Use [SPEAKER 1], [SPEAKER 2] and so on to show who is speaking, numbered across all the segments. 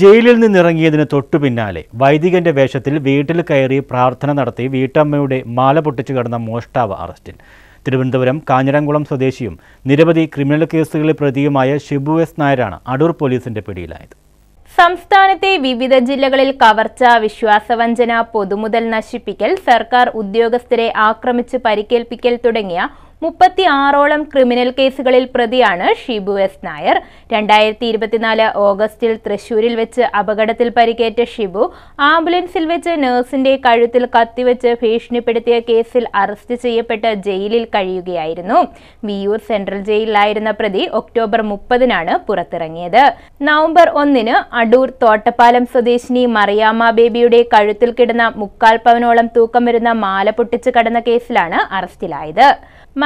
[SPEAKER 1] ജയിലിൽ നിന്നിറങ്ങിയതിന് തൊട്ടു പിന്നാലെ വൈദികന്റെ വേഷത്തിൽ വീട്ടിൽ കയറി പ്രാർത്ഥന നടത്തി വീട്ടമ്മയുടെ മാല പൊട്ടിച്ചു കടന്ന മോഷ്ടാവ് അറസ്റ്റിൽ തിരുവനന്തപുരം കാഞ്ഞിരംകുളം സ്വദേശിയും നിരവധി ക്രിമിനൽ കേസുകളിൽ പ്രതിയുമായ ഷിബു എസ് നായരാണ് അടൂർ പോലീസിന്റെ പിടിയിലായത്
[SPEAKER 2] സംസ്ഥാനത്തെ വിവിധ ജില്ലകളിൽ കവർച്ച വിശ്വാസവഞ്ചന പൊതുമുതൽ നശിപ്പിക്കൽ സർക്കാർ ഉദ്യോഗസ്ഥരെ ആക്രമിച്ച് പരിക്കേൽപ്പിക്കൽ തുടങ്ങിയ മുപ്പത്തി ആറോളം ക്രിമിനൽ കേസുകളിൽ പ്രതിയാണ് ഷിബു എസ് നായർ രണ്ടായിരത്തി ഇരുപത്തിനാല് ഓഗസ്റ്റിൽ തൃശൂരിൽ വെച്ച് അപകടത്തിൽ പരിക്കേറ്റ ഷിബു ആംബുലൻസിൽ വെച്ച് നഴ്സിന്റെ കഴുത്തിൽ കത്തിവെച്ച് ഭീഷണിപ്പെടുത്തിയ കേസിൽ അറസ്റ്റ് ചെയ്യപ്പെട്ട് ജയിലിൽ കഴിയുകയായിരുന്നു വിയൂർ സെൻട്രൽ ജയിലിലായിരുന്ന പ്രതി ഒക്ടോബർ മുപ്പതിനാണ് പുറത്തിറങ്ങിയത് നവംബർ ഒന്നിന് അടൂർ തോട്ടപ്പാലം സ്വദേശിനി മറിയാമ്മ ബേബിയുടെ കഴുത്തിൽ കിടന്ന മുക്കാൽ പവനോളം തൂക്കം വരുന്ന മാല പൊട്ടിച്ച് കടന്ന കേസിലാണ് അറസ്റ്റിലായത്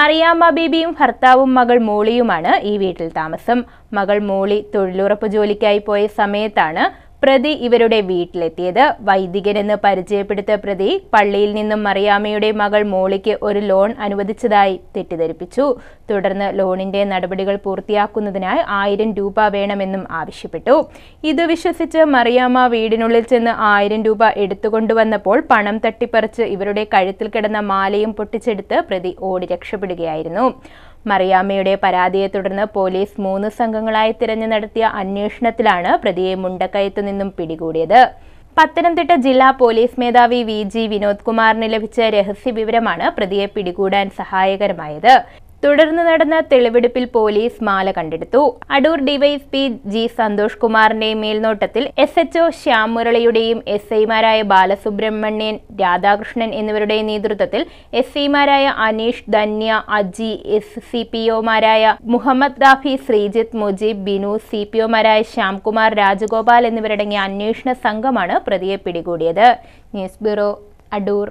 [SPEAKER 2] മറിയാമ്മ ബീബിയും ഭർത്താവും മകൾ മോളിയുമാണ് ഈ വീട്ടിൽ താമസം മകൾ മോളി തൊഴിലുറപ്പ് ജോലിക്കായി പോയ സമയത്താണ് പ്രതി ഇവരുടെ വീട്ടിലെത്തിയത് വൈദികരെന്ന് പരിചയപ്പെടുത്ത പ്രതി പള്ളിയിൽ നിന്നും മറിയാമ്മയുടെ മകൾ മോളിക്ക് ഒരു ലോൺ അനുവദിച്ചതായി തെറ്റിദ്ധരിപ്പിച്ചു തുടർന്ന് ലോണിന്റെ നടപടികൾ പൂർത്തിയാക്കുന്നതിനായി ആയിരം രൂപ വേണമെന്നും ആവശ്യപ്പെട്ടു ഇത് വിശ്വസിച്ച് മറിയാമ്മ വീടിനുള്ളിൽ ചെന്ന് ആയിരം രൂപ എടുത്തുകൊണ്ടുവന്നപ്പോൾ പണം തട്ടിപ്പറിച്ച് ഇവരുടെ കഴുത്തിൽ കിടന്ന മാലയും പൊട്ടിച്ചെടുത്ത് പ്രതി ഓടി രക്ഷപ്പെടുകയായിരുന്നു മറിയാമ്മയുടെ പരാതിയെ തുടർന്ന് പോലീസ് മൂന്ന് സംഘങ്ങളായി തിരഞ്ഞു നടത്തിയ അന്വേഷണത്തിലാണ് പ്രതിയെ മുണ്ടക്കയത്തു നിന്നും പിടികൂടിയത് പത്തനംതിട്ട ജില്ലാ പോലീസ് മേധാവി വി ജി വിനോദ് കുമാറിന് ലഭിച്ച രഹസ്യ വിവരമാണ് പ്രതിയെ പിടികൂടാൻ സഹായകരമായത് തുടർന്ന് നടന്ന തെളിവെടുപ്പിൽ പോലീസ് മാല കണ്ടെടുത്തു അടൂർ ഡിവൈഎസ്പി ജി സന്തോഷ് കുമാറിന്റെയും മേൽനോട്ടത്തിൽ എസ് എച്ച്ഒ ശ്യാം മുരളിയുടെയും എസ് ഐമാരായ ബാലസുബ്രഹ്മണ്യൻ രാധാകൃഷ്ണൻ എന്നിവരുടെയും നേതൃത്വത്തിൽ എസ് ഐമാരായ Aneesh Dhanya Aji S C P ഒമാരായ മുഹമ്മദ് ദാഫി ശ്രീജിത്ത് മുജീബ് ബിനു സി പി ഒമാരായ ശ്യാംകുമാർ രാജഗോപാൽ എന്നിവരടങ്ങിയ അന്വേഷണ സംഘമാണ് പ്രതിയെ പിടികൂടിയത് ന്യൂസ് ബ്യൂറോ അടൂർ